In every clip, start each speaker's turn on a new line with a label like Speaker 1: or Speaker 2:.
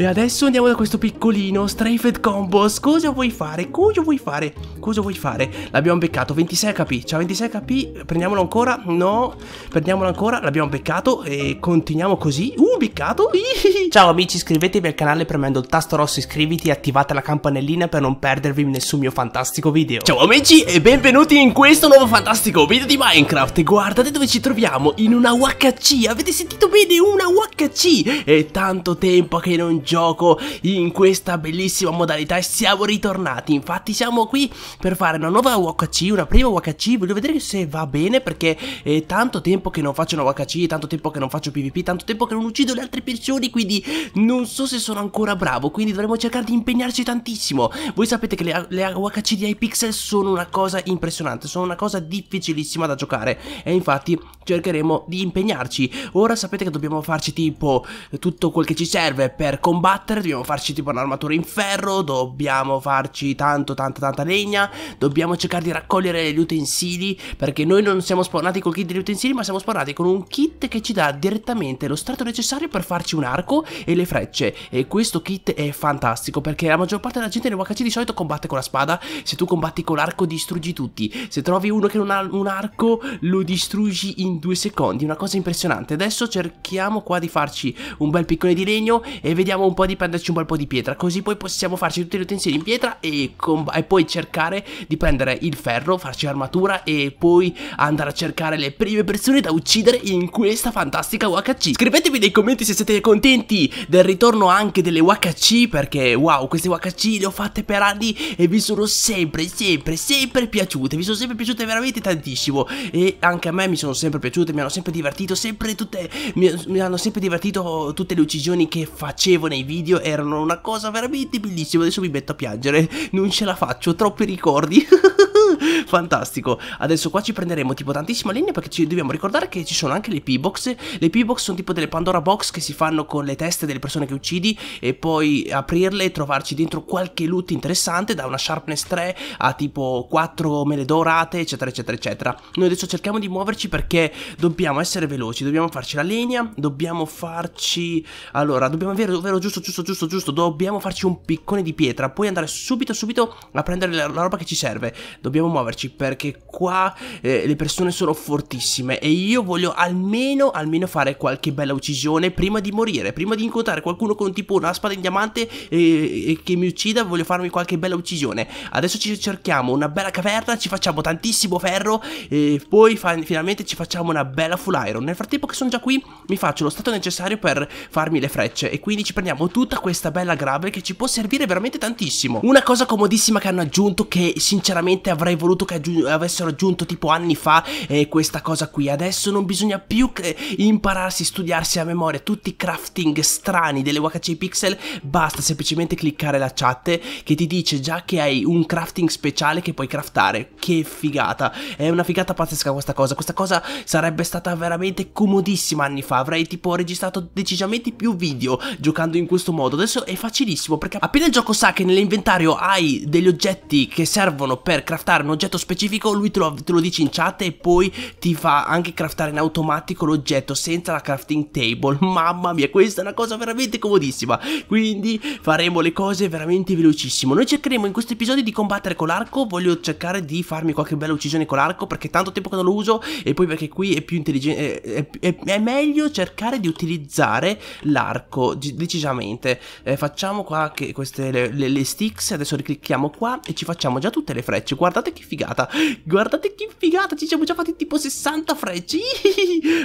Speaker 1: E adesso andiamo da questo piccolino, Strafed Combos. Cosa vuoi fare? Cosa vuoi fare? Cosa vuoi fare? L'abbiamo beccato, 26 HP. Ciao 26 HP, prendiamolo ancora? No, prendiamolo ancora, l'abbiamo beccato e continuiamo così. Uh, beccato! Ihihi. Ciao amici, iscrivetevi al canale premendo il tasto rosso iscriviti e attivate la campanellina per non perdervi nessun mio fantastico video. Ciao amici e benvenuti in questo nuovo fantastico video di Minecraft. E Guardate dove ci troviamo, in una UHC. Avete sentito bene? Una UHC! È tanto tempo che non gioco in questa bellissima modalità e siamo ritornati Infatti siamo qui per fare una nuova WHC, una prima WHC Voglio vedere se va bene perché è eh, tanto tempo che non faccio una WHC Tanto tempo che non faccio PvP, tanto tempo che non uccido le altre persone Quindi non so se sono ancora bravo Quindi dovremmo cercare di impegnarci tantissimo Voi sapete che le, le WHC di iPixel sono una cosa impressionante Sono una cosa difficilissima da giocare E infatti cercheremo di impegnarci Ora sapete che dobbiamo farci tipo tutto quel che ci serve per combattere combattere, dobbiamo farci tipo un'armatura in ferro, dobbiamo farci tanto, tanta, tanta legna, dobbiamo cercare di raccogliere gli utensili, perché noi non siamo spawnati col kit degli utensili, ma siamo spawnati con un kit che ci dà direttamente lo strato necessario per farci un arco e le frecce. E questo kit è fantastico, perché la maggior parte della gente nel WHC di solito combatte con la spada, se tu combatti con l'arco distruggi tutti, se trovi uno che non ha un arco lo distruggi in due secondi, una cosa impressionante. Adesso cerchiamo qua di farci un bel piccone di legno e vediamo cerchiamo un po' di prenderci un bel po' di pietra Così poi possiamo farci tutti gli utensili in pietra e, e poi cercare di prendere il ferro, farci l'armatura e poi andare a cercare le prime persone da uccidere in questa fantastica UHC Scrivetemi nei commenti se siete contenti del ritorno anche delle UHC perché wow queste UHC le ho fatte per anni e vi sono sempre sempre sempre piaciute Vi sono sempre piaciute veramente tantissimo e anche a me mi sono sempre piaciute, mi hanno sempre divertito, sempre tutte, mi, mi hanno sempre divertito tutte le uccisioni che facevo nei video erano una cosa veramente bellissima. Adesso mi metto a piangere. Non ce la faccio, troppi ricordi. Fantastico Adesso qua ci prenderemo tipo tantissima linea Perché ci dobbiamo ricordare che ci sono anche le P-Box Le P-Box sono tipo delle Pandora Box Che si fanno con le teste delle persone che uccidi E poi aprirle e trovarci dentro qualche loot interessante Da una Sharpness 3 a tipo 4 mele dorate Eccetera eccetera eccetera Noi adesso cerchiamo di muoverci perché dobbiamo essere veloci Dobbiamo farci la linea Dobbiamo farci... Allora dobbiamo avere ovvero giusto giusto giusto giusto Dobbiamo farci un piccone di pietra Poi andare subito subito a prendere la roba che ci serve Dobbiamo dobbiamo muoverci perché qua eh, le persone sono fortissime e io voglio almeno, almeno fare qualche bella uccisione prima di morire, prima di incontrare qualcuno con tipo una spada in diamante e, eh, eh, che mi uccida, voglio farmi qualche bella uccisione. Adesso ci cerchiamo una bella caverna, ci facciamo tantissimo ferro e poi finalmente ci facciamo una bella full iron. Nel frattempo che sono già qui mi faccio lo stato necessario per farmi le frecce e quindi ci prendiamo tutta questa bella grave che ci può servire veramente tantissimo. Una cosa comodissima che hanno aggiunto che sinceramente avrei avrei voluto che aggiung avessero aggiunto tipo anni fa eh, questa cosa qui. Adesso non bisogna più che impararsi, studiarsi a memoria tutti i crafting strani delle WHC Pixel. Basta semplicemente cliccare la chat che ti dice già che hai un crafting speciale che puoi craftare. Che figata! È una figata pazzesca questa cosa. Questa cosa sarebbe stata veramente comodissima anni fa. Avrei tipo registrato decisamente più video giocando in questo modo. Adesso è facilissimo perché appena il gioco sa che nell'inventario hai degli oggetti che servono per craftare craftare un oggetto specifico lui te lo, te lo dice in chat e poi ti fa anche craftare in automatico l'oggetto senza la crafting table mamma mia questa è una cosa veramente comodissima quindi faremo le cose veramente velocissimo noi cercheremo in questo episodio di combattere con l'arco voglio cercare di farmi qualche bella uccisione con l'arco perché tanto tempo che non lo uso e poi perché qui è più intelligente eh, è, è, è meglio cercare di utilizzare l'arco decisamente eh, facciamo qua che queste le, le, le sticks adesso riclicchiamo qua e ci facciamo già tutte le frecce guardate guardate che figata Guardate che figata Ci siamo già fatti tipo 60 frecce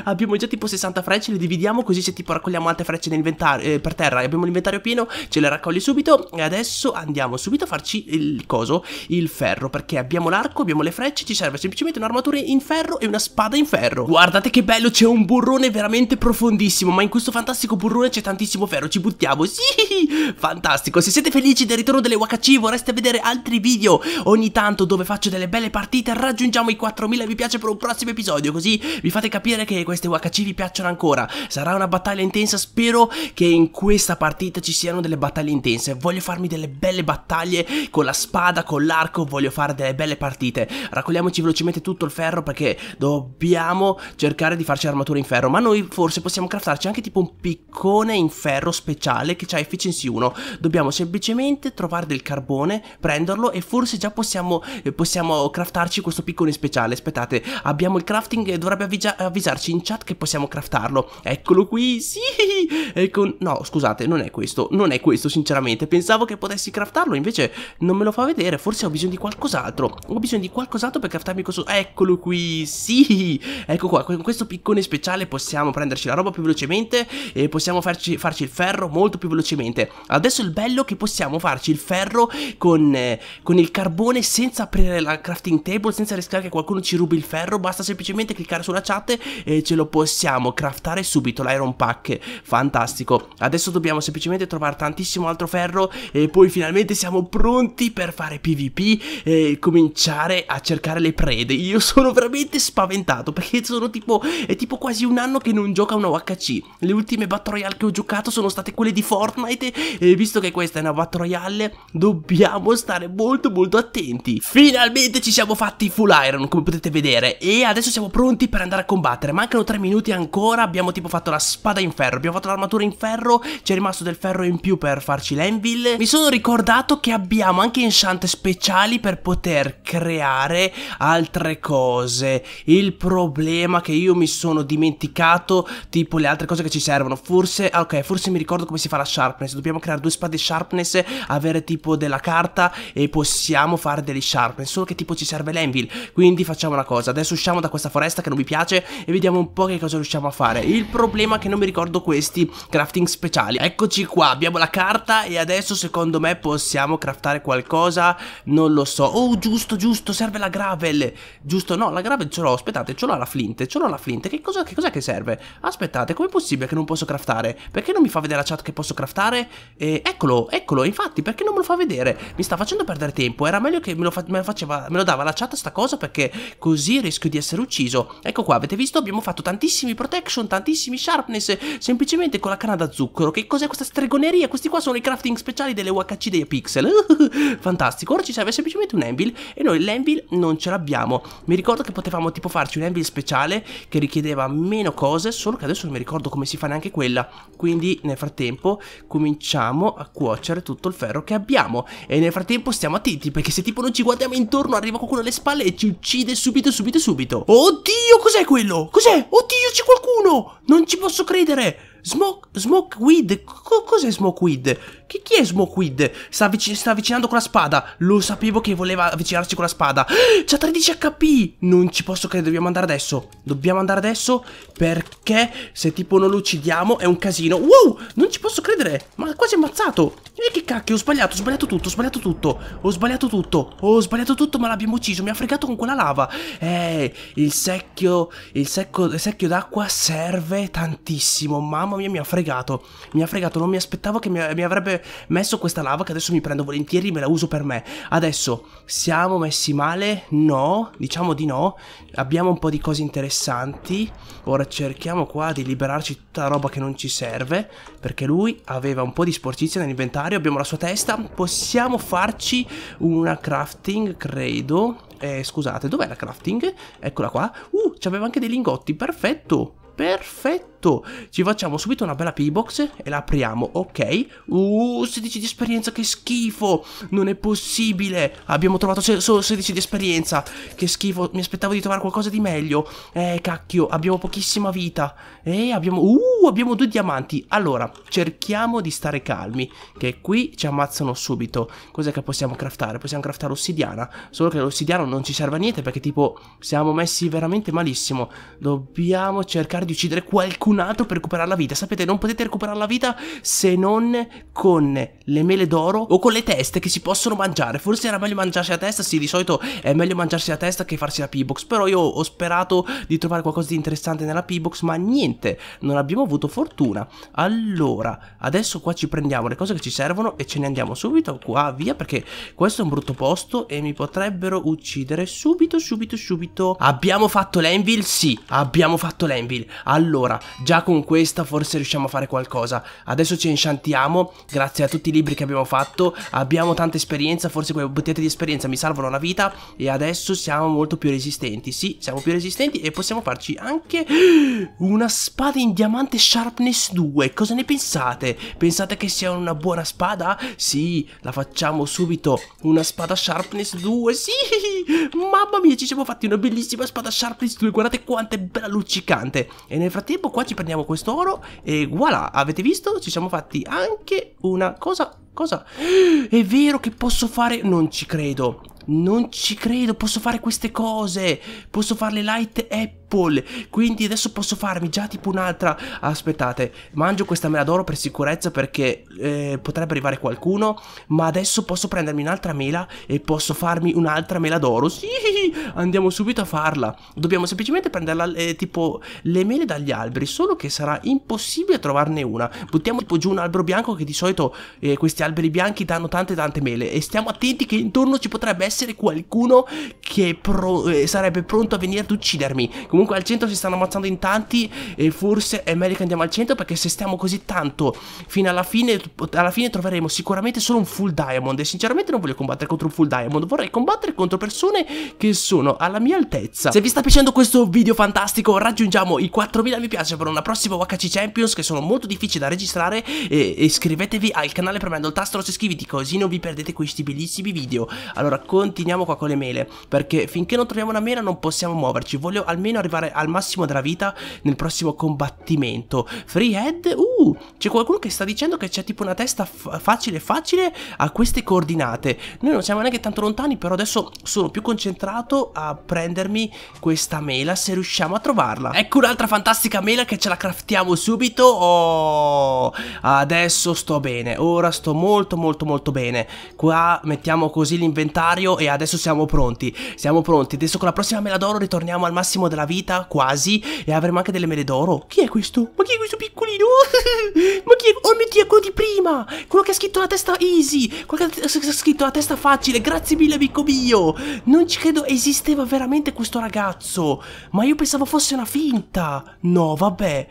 Speaker 1: Abbiamo già tipo 60 frecce Le dividiamo così se tipo raccogliamo altre frecce eh, per terra e Abbiamo l'inventario pieno Ce le raccogli subito E adesso andiamo subito a farci il coso Il ferro Perché abbiamo l'arco, abbiamo le frecce Ci serve semplicemente un'armatura in ferro e una spada in ferro Guardate che bello C'è un burrone veramente profondissimo Ma in questo fantastico burrone c'è tantissimo ferro Ci buttiamo Sì Fantastico Se siete felici del ritorno delle WHC Vorreste vedere altri video ogni tanto dove faccio faccio delle belle partite Raggiungiamo i 4000 mi piace per un prossimo episodio Così vi fate capire che queste WHC vi piacciono ancora Sarà una battaglia intensa Spero che in questa partita ci siano delle battaglie intense Voglio farmi delle belle battaglie Con la spada, con l'arco Voglio fare delle belle partite Raccogliamoci velocemente tutto il ferro Perché dobbiamo cercare di farci l'armatura in ferro Ma noi forse possiamo craftarci anche tipo un piccone in ferro speciale Che ha efficiency 1 Dobbiamo semplicemente trovare del carbone Prenderlo e forse già possiamo possiamo craftarci questo piccone speciale. Aspettate, abbiamo il crafting e dovrebbe avvisarci in chat che possiamo craftarlo. Eccolo qui, sì! Con... Ecco, no, scusate, non è questo, non è questo sinceramente. Pensavo che potessi craftarlo, invece non me lo fa vedere. Forse ho bisogno di qualcos'altro. Ho bisogno di qualcos'altro per craftarmi questo... Eccolo qui, sì! Ecco qua, con questo piccone speciale possiamo prenderci la roba più velocemente e possiamo farci, farci il ferro molto più velocemente. Adesso il bello è che possiamo farci il ferro con, eh, con il carbone senza prendere aprire eh, la crafting table senza rischiare che qualcuno ci rubi il ferro Basta semplicemente cliccare sulla chat e ce lo possiamo craftare subito l'iron pack Fantastico Adesso dobbiamo semplicemente trovare tantissimo altro ferro E poi finalmente siamo pronti per fare pvp E cominciare a cercare le prede Io sono veramente spaventato perché sono tipo, è tipo quasi un anno che non gioca una OHC Le ultime Battle Royale che ho giocato sono state quelle di Fortnite E visto che questa è una Battle Royale dobbiamo stare molto molto attenti Finalmente Finalmente ci siamo fatti full iron come potete vedere E adesso siamo pronti per andare a combattere Mancano 3 minuti ancora Abbiamo tipo fatto la spada in ferro Abbiamo fatto l'armatura in ferro C'è rimasto del ferro in più per farci l'envil Mi sono ricordato che abbiamo anche enchant speciali Per poter creare altre cose Il problema che io mi sono dimenticato Tipo le altre cose che ci servono Forse, ah, ok, forse mi ricordo come si fa la sharpness Dobbiamo creare due spade sharpness Avere tipo della carta E possiamo fare degli sharpness solo che tipo ci serve l'Envil. Quindi facciamo una cosa, adesso usciamo da questa foresta che non mi piace e vediamo un po' che cosa riusciamo a fare. Il problema è che non mi ricordo questi crafting speciali. Eccoci qua, abbiamo la carta e adesso secondo me possiamo craftare qualcosa, non lo so. Oh giusto, giusto, serve la gravel. Giusto, no, la gravel ce l'ho, aspettate, ce l'ho la flinte, ce l'ho la flinte. Che cosa che, cos che serve? Aspettate, com'è possibile che non posso craftare? Perché non mi fa vedere la chat che posso craftare? Eh, eccolo, eccolo, infatti, perché non me lo fa vedere? Mi sta facendo perdere tempo, era meglio che me lo fa, me lo faceva, me lo dava la chat sta cosa perché così rischio di essere ucciso. Ecco qua, avete visto? Abbiamo fatto tantissimi protection, tantissimi sharpness, semplicemente con la canna da zucchero. Che cos'è questa stregoneria? Questi qua sono i crafting speciali delle UHC dei pixel. Fantastico, ora ci serve semplicemente un anvil e noi l'anvil non ce l'abbiamo. Mi ricordo che potevamo tipo farci un anvil speciale che richiedeva meno cose, solo che adesso non mi ricordo come si fa neanche quella. Quindi nel frattempo cominciamo a cuocere tutto il ferro che abbiamo. E nel frattempo stiamo attenti perché se tipo non ci guardiamo in intorno, arriva qualcuno alle spalle e ci uccide subito, subito, subito. Oddio, cos'è quello? Cos'è? Oddio, c'è qualcuno! Non ci posso credere! Smoke, Smokeweed, Co cos'è smoke weed? Che, chi è Smokeweed? Sta, avvic sta, avvicinando con la spada, lo sapevo che voleva avvicinarsi con la spada C'ha 13 HP, non ci posso credere, dobbiamo andare adesso Dobbiamo andare adesso perché se tipo non lo uccidiamo è un casino Wow, non ci posso credere, ma quasi ammazzato e che cacchio, ho sbagliato, ho sbagliato tutto, ho sbagliato tutto Ho sbagliato tutto, ho sbagliato tutto ma l'abbiamo ucciso Mi ha fregato con quella lava Eh, il secchio, il secco, il secchio d'acqua serve tantissimo Mamma mia, mi ha fregato Mi ha fregato, non mi aspettavo che mi, mi, avrebbe messo questa lava Che adesso mi prendo volentieri, e me la uso per me Adesso, siamo messi male? No, diciamo di no Abbiamo un po' di cose interessanti Ora cerchiamo qua di liberarci tutta la roba che non ci serve Perché lui aveva un po' di sporcizia nell'inventario Abbiamo la sua testa Possiamo farci una crafting, credo eh, Scusate, dov'è la crafting? Eccola qua Uh, c'aveva anche dei lingotti, perfetto Perfetto fatto ci facciamo subito una bella paybox e la apriamo ok uh 16 di esperienza che schifo non è possibile abbiamo trovato solo 16 di esperienza che schifo mi aspettavo di trovare qualcosa di meglio eh cacchio abbiamo pochissima vita e eh, abbiamo uh abbiamo due diamanti allora cerchiamo di stare calmi che qui ci ammazzano subito cos'è che possiamo craftare possiamo craftare ossidiana solo che l'ossidiana non ci serve a niente perché tipo siamo messi veramente malissimo dobbiamo cercare di uccidere qualcuno qualcun altro per recuperare la vita. Sapete, non potete recuperare la vita se non con le mele d'oro o con le teste che si possono mangiare. Forse era meglio mangiarsi la testa, sì, di solito è meglio mangiarsi la testa che farsi la P-Box. Però io ho sperato di trovare qualcosa di interessante nella P-Box, ma niente, non abbiamo avuto fortuna. Allora, adesso qua ci prendiamo le cose che ci servono e ce ne andiamo subito qua via perché questo è un brutto posto e mi potrebbero uccidere subito, subito, subito. Abbiamo fatto l'envil? Sì, abbiamo fatto l'envil. Allora, Già con questa forse riusciamo a fare qualcosa. Adesso ci enchantiamo, grazie a tutti i libri che abbiamo fatto. Abbiamo tanta esperienza, forse quelle bottiglie di esperienza mi salvano la vita. E adesso siamo molto più resistenti. Sì, siamo più resistenti e possiamo farci anche una spada in diamante sharpness 2. Cosa ne pensate? Pensate che sia una buona spada? Sì, la facciamo subito. Una spada sharpness 2, sì! Mamma mia, ci siamo fatti una bellissima spada sharpness 2. Guardate quanto è bella luccicante. E nel frattempo qua qua ci prendiamo questo oro e voilà, avete visto? Ci siamo fatti anche una cosa... Cosa? È vero che posso fare... Non ci credo. Non ci credo, posso fare queste cose. Posso fare le light app apple Quindi adesso posso farmi già tipo un'altra Aspettate Mangio questa mela d'oro per sicurezza perché eh, potrebbe arrivare qualcuno Ma adesso posso prendermi un'altra mela e posso farmi un'altra mela d'oro Sì Andiamo subito a farla Dobbiamo semplicemente prenderla eh, tipo le mele dagli alberi Solo che sarà impossibile trovarne una Buttiamo tipo giù un albero bianco che di solito eh, questi alberi bianchi danno tante tante mele E stiamo attenti che intorno ci potrebbe essere qualcuno che pro eh, sarebbe pronto a venire ad uccidermi Comunque Comunque al centro si stanno ammazzando in tanti e forse è eh, meglio che andiamo al centro perché se stiamo così tanto fino alla fine, alla fine troveremo sicuramente solo un full diamond e sinceramente non voglio combattere contro un full diamond, vorrei combattere contro persone che sono alla mia altezza. Se vi sta piacendo questo video fantastico raggiungiamo i 4000 mi piace per una prossima WHC Champions che sono molto difficili da registrare e iscrivetevi al canale premendo il tasto rosso iscriviti così non vi perdete questi bellissimi video. Allora continuiamo qua con le mele perché finché non troviamo una mela non possiamo muoverci, voglio almeno arrivare arrivare al massimo della vita nel prossimo combattimento. Freehead, uh, c'è qualcuno che sta dicendo che c'è tipo una testa facile facile a queste coordinate. Noi non siamo neanche tanto lontani, però adesso sono più concentrato a prendermi questa mela se riusciamo a trovarla. Ecco un'altra fantastica mela che ce la craftiamo subito. Oh, adesso sto bene, ora sto molto molto molto bene. Qua mettiamo così l'inventario e adesso siamo pronti. Siamo pronti, adesso con la prossima mela d'oro ritorniamo al massimo della vita vita, quasi, e avremo anche delle mele d'oro. Chi è questo? Ma chi è questo piccolino? Ma chi è? Oh mio Dio, quello di prima! Quello che ha scritto la testa easy! Quello che ha scritto la testa facile! Grazie mille, amico mio! Non ci credo, esisteva veramente questo ragazzo! Ma io pensavo fosse una finta! No, vabbè...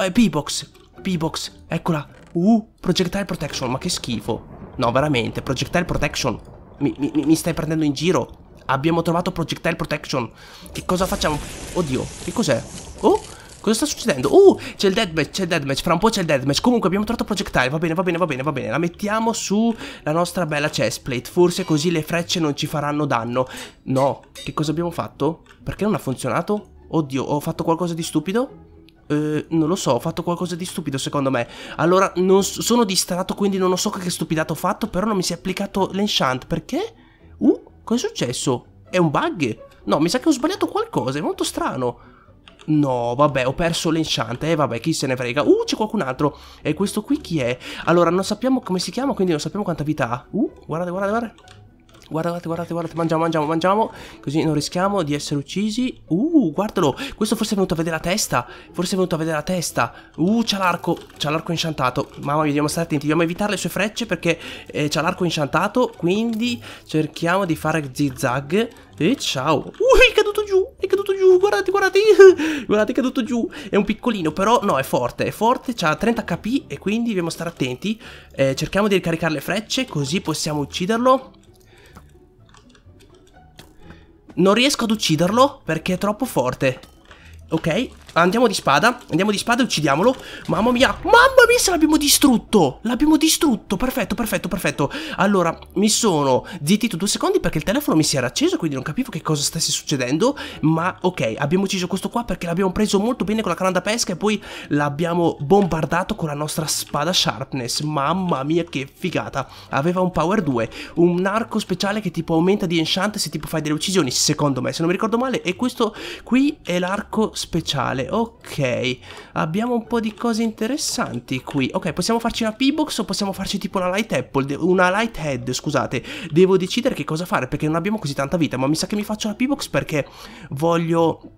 Speaker 1: Eh, P-Box, P-Box, eccola. Uh, Projectile Protection, ma che schifo. No, veramente, Projectile Protection. Mi, mi, mi stai prendendo in giro? Abbiamo trovato projectile protection. Che cosa facciamo? Oddio, che cos'è? Oh, cosa sta succedendo? Uh, c'è il deathmatch, c'è il deathmatch. Fra un po' c'è il deathmatch. Comunque abbiamo trovato projectile. Va bene, va bene, va bene, va bene. La mettiamo su la nostra bella chestplate. Forse così le frecce non ci faranno danno. No, che cosa abbiamo fatto? Perché non ha funzionato? Oddio, ho fatto qualcosa di stupido? Uh, non lo so, ho fatto qualcosa di stupido secondo me. Allora, non sono distratto, quindi non so che stupidato ho fatto, però non mi si è applicato l'enchant. Perché? Uh, Cos'è successo? È un bug? No, mi sa che ho sbagliato qualcosa, è molto strano. No, vabbè, ho perso l'enchant, eh, vabbè, chi se ne frega. Uh, c'è qualcun altro. E questo qui chi è? Allora, non sappiamo come si chiama, quindi non sappiamo quanta vita ha. Uh, guardate, guardate, guardate. Guardate, guardate, guardate, mangiamo, mangiamo, mangiamo Così non rischiamo di essere uccisi Uh, guardalo, questo forse è venuto a vedere la testa Forse è venuto a vedere la testa Uh, c'ha l'arco, c'ha l'arco inchantato Mamma mia, dobbiamo stare attenti, dobbiamo evitare le sue frecce Perché eh, c'ha l'arco inchantato Quindi cerchiamo di fare zigzag E ciao Uh, è caduto giù, è caduto giù, guardate, guardate Guardate, è caduto giù È un piccolino, però no, è forte, è forte C'ha 30 HP e quindi dobbiamo stare attenti eh, Cerchiamo di ricaricare le frecce Così possiamo ucciderlo non riesco ad ucciderlo perché è troppo forte. Ok, Andiamo di spada, andiamo di spada e uccidiamolo Mamma mia, mamma mia se l'abbiamo distrutto L'abbiamo distrutto, perfetto, perfetto, perfetto Allora, mi sono zittito due secondi perché il telefono mi si era acceso Quindi non capivo che cosa stesse succedendo Ma ok, abbiamo ucciso questo qua perché l'abbiamo preso molto bene con la canna da pesca E poi l'abbiamo bombardato con la nostra spada sharpness Mamma mia che figata Aveva un power 2 Un arco speciale che tipo aumenta di enchant se tipo fai delle uccisioni Secondo me, se non mi ricordo male E questo qui è l'arco speciale generale. Ok, abbiamo un po' di cose interessanti qui. Ok, possiamo farci una P-Box o possiamo farci tipo una Light Apple, una Light Head, scusate. Devo decidere che cosa fare perché non abbiamo così tanta vita, ma mi sa che mi faccio la P-Box perché voglio...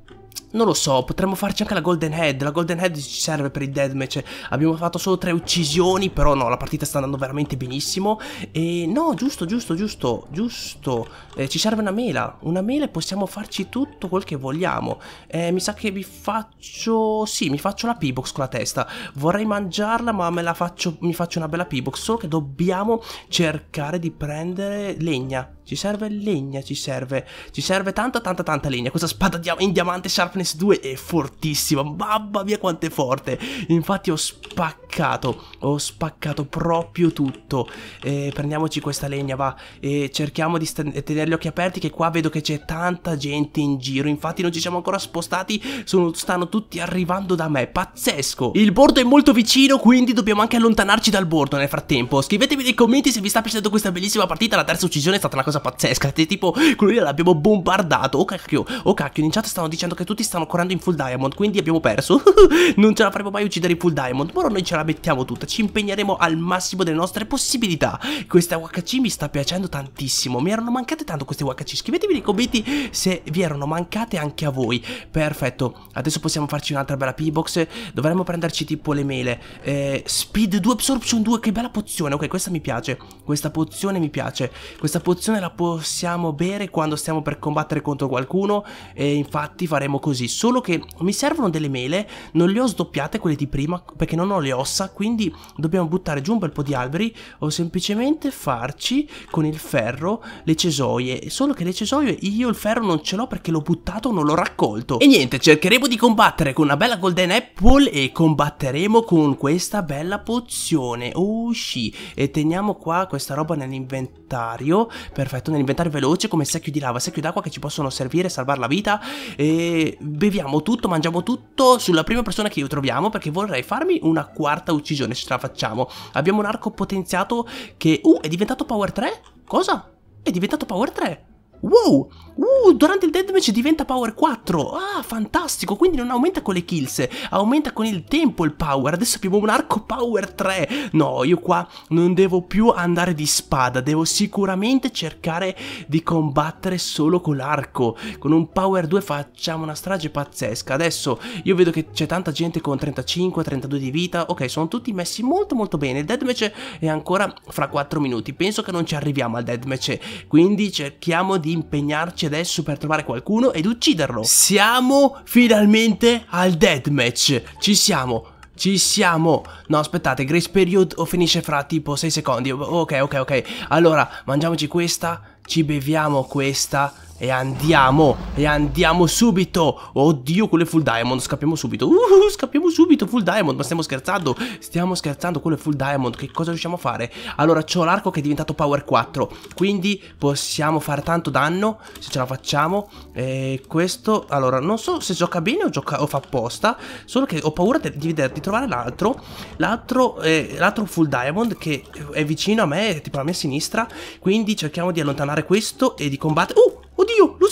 Speaker 1: Non lo so, potremmo farci anche la Golden Head. La Golden Head ci serve per il deathmatch. Abbiamo fatto solo tre uccisioni, però no, la partita sta andando veramente benissimo. E no, giusto, giusto, giusto, giusto. Eh, ci serve una mela. Una mela e possiamo farci tutto quel che vogliamo. Eh, mi sa che vi faccio... Sì, mi faccio la P-Box con la testa. Vorrei mangiarla, ma me la faccio... mi faccio una bella P-Box. Solo che dobbiamo cercare di prendere legna. Ci serve legna, ci serve. Ci serve tanta, tanta, tanta legna. Questa spada in diamante sharp Darkness 2 è fortissima, mamma mia quanto è forte. Infatti ho spaccato, ho spaccato proprio tutto. Eh, prendiamoci questa legna, va, e cerchiamo di tenere gli occhi aperti che qua vedo che c'è tanta gente in giro. Infatti non ci siamo ancora spostati, sono, stanno tutti arrivando da me, pazzesco. Il bordo è molto vicino, quindi dobbiamo anche allontanarci dal bordo nel frattempo. Scrivetemi nei commenti se vi sta piacendo questa bellissima partita, la terza uccisione è stata una cosa pazzesca. Tipo, quello lì l'abbiamo bombardato. Oh cacchio, oh cacchio, in chat stanno dicendo che tutti stanno stanno correndo in full diamond Quindi abbiamo perso Non ce la faremo mai uccidere in full diamond Ma ora noi ce la mettiamo tutta Ci impegneremo al massimo delle nostre possibilità Questa UHC mi sta piacendo tantissimo Mi erano mancate tanto queste UHC Scrivetemi nei commenti se vi erano mancate anche a voi Perfetto Adesso possiamo farci un'altra bella P-Box Dovremmo prenderci tipo le mele eh, Speed 2 Absorption 2 Che bella pozione Ok questa mi piace Questa pozione mi piace Questa pozione la possiamo bere quando stiamo per combattere contro qualcuno E infatti faremo così così, solo che mi servono delle mele, non le ho sdoppiate quelle di prima perché non ho le ossa, quindi dobbiamo buttare giù un bel po' di alberi o semplicemente farci con il ferro le cesoie, solo che le cesoie io il ferro non ce l'ho perché l'ho buttato, non l'ho raccolto. E niente, cercheremo di combattere con una bella golden apple e combatteremo con questa bella pozione, oh sì, e teniamo qua questa roba nell'inventario, perfetto, nell'inventario veloce come secchio di lava, secchio d'acqua che ci possono servire, salvare la vita e beviamo tutto, mangiamo tutto sulla prima persona che io troviamo perché vorrei farmi una quarta uccisione se ce la facciamo. Abbiamo un arco potenziato che... Uh, è diventato power 3? Cosa? È diventato power 3? Wow! Uh, durante il deathmatch diventa power 4. Ah, fantastico. Quindi non aumenta con le kills, aumenta con il tempo il power. Adesso abbiamo un arco power 3. No, io qua non devo più andare di spada. Devo sicuramente cercare di combattere solo con l'arco. Con un power 2 facciamo una strage pazzesca. Adesso io vedo che c'è tanta gente con 35, 32 di vita. Ok, sono tutti messi molto molto bene. Il deathmatch è ancora fra 4 minuti. Penso che non ci arriviamo al deathmatch. Quindi cerchiamo di di impegnarci adesso per trovare qualcuno ed ucciderlo. Siamo finalmente al deathmatch. Ci siamo. Ci siamo No aspettate Grace period o finisce fra tipo 6 secondi Ok ok ok Allora mangiamoci questa Ci beviamo questa e andiamo, e andiamo subito Oddio, quello è full diamond, scappiamo subito uh, Scappiamo subito, full diamond, ma stiamo scherzando Stiamo scherzando, quello è full diamond Che cosa riusciamo a fare? Allora, c'ho l'arco che è diventato power 4 Quindi possiamo fare tanto danno Se ce la facciamo E questo, allora, non so se gioca bene o, gioca, o fa apposta Solo che ho paura di, di, di trovare l'altro L'altro, eh, l'altro full diamond Che è vicino a me, tipo alla mia sinistra Quindi cerchiamo di allontanare questo E di combattere Uh,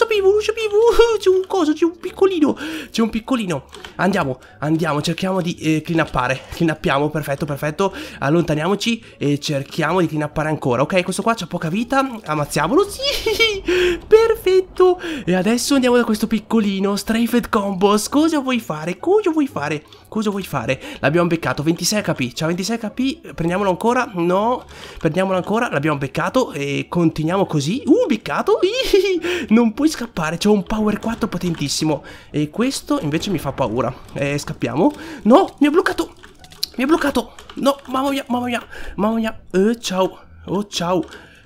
Speaker 1: a sapevo, lo sapevo. C'è un coso, c'è un piccolino. C'è un piccolino. Andiamo, andiamo, cerchiamo di eh, clean uppare. perfetto, perfetto. Allontaniamoci e cerchiamo di clinappare ancora. Ok, questo qua c'ha poca vita. Ammazziamolo, sì. Perfetto. E adesso andiamo da questo piccolino. Strafed combos. Cosa vuoi fare? Cosa vuoi fare? Cosa vuoi fare? L'abbiamo beccato, 26 HP. C'ha 26 HP. Prendiamolo ancora? No. Prendiamolo ancora. L'abbiamo beccato e continuiamo così. Uh, beccato. non puoi scappare scappare C'ho un power 4 potentissimo E questo invece mi fa paura eh, Scappiamo No, mi ha bloccato Mi ha bloccato No, mamma mia, mamma mia Mamma mia eh, Ciao Oh, ciao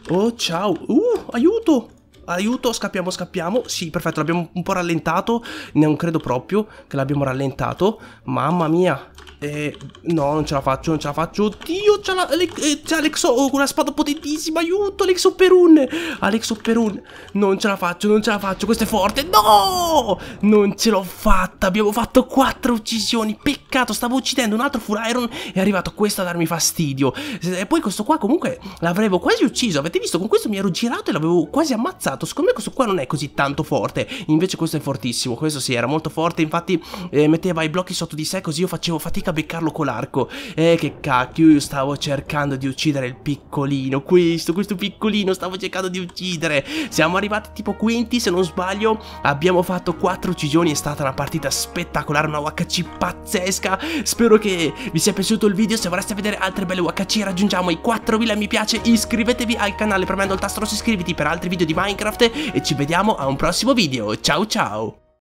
Speaker 1: Oh, ciao Uh, aiuto Aiuto, scappiamo, scappiamo. Sì, perfetto, l'abbiamo un po' rallentato. Non credo proprio che l'abbiamo rallentato. Mamma mia, eh, no, non ce la faccio, non ce la faccio. Oddio, c'è la, eh, Alex oh, con una spada potentissima. Aiuto, Alex Operun. Alex Operun. Non ce la faccio, non ce la faccio. Questo è forte. No! Non ce l'ho fatta. Abbiamo fatto quattro uccisioni. Peccato, stavo uccidendo un altro Furiron. È arrivato questo a darmi fastidio. E poi questo qua comunque l'avrevo quasi ucciso. Avete visto? Con questo mi ero girato e l'avevo quasi ammazzato. Secondo me questo qua non è così tanto forte. Invece questo è fortissimo. Questo sì, era molto forte. Infatti eh, metteva i blocchi sotto di sé così io facevo... facevo fatica a beccarlo con l'arco. Eh, che cacchio, io stavo cercando di uccidere il piccolino. Questo, questo piccolino stavo cercando di uccidere. Siamo arrivati tipo quinti, se non sbaglio. Abbiamo fatto quattro uccisioni, è stata una partita spettacolare, una UHC pazzesca. Spero che vi sia piaciuto il video, se vorreste vedere altre belle UHC raggiungiamo i 4000 mi piace, iscrivetevi al canale premendo il tasto rosso iscriviti per altri video di Minecraft e ci vediamo a un prossimo video. Ciao ciao!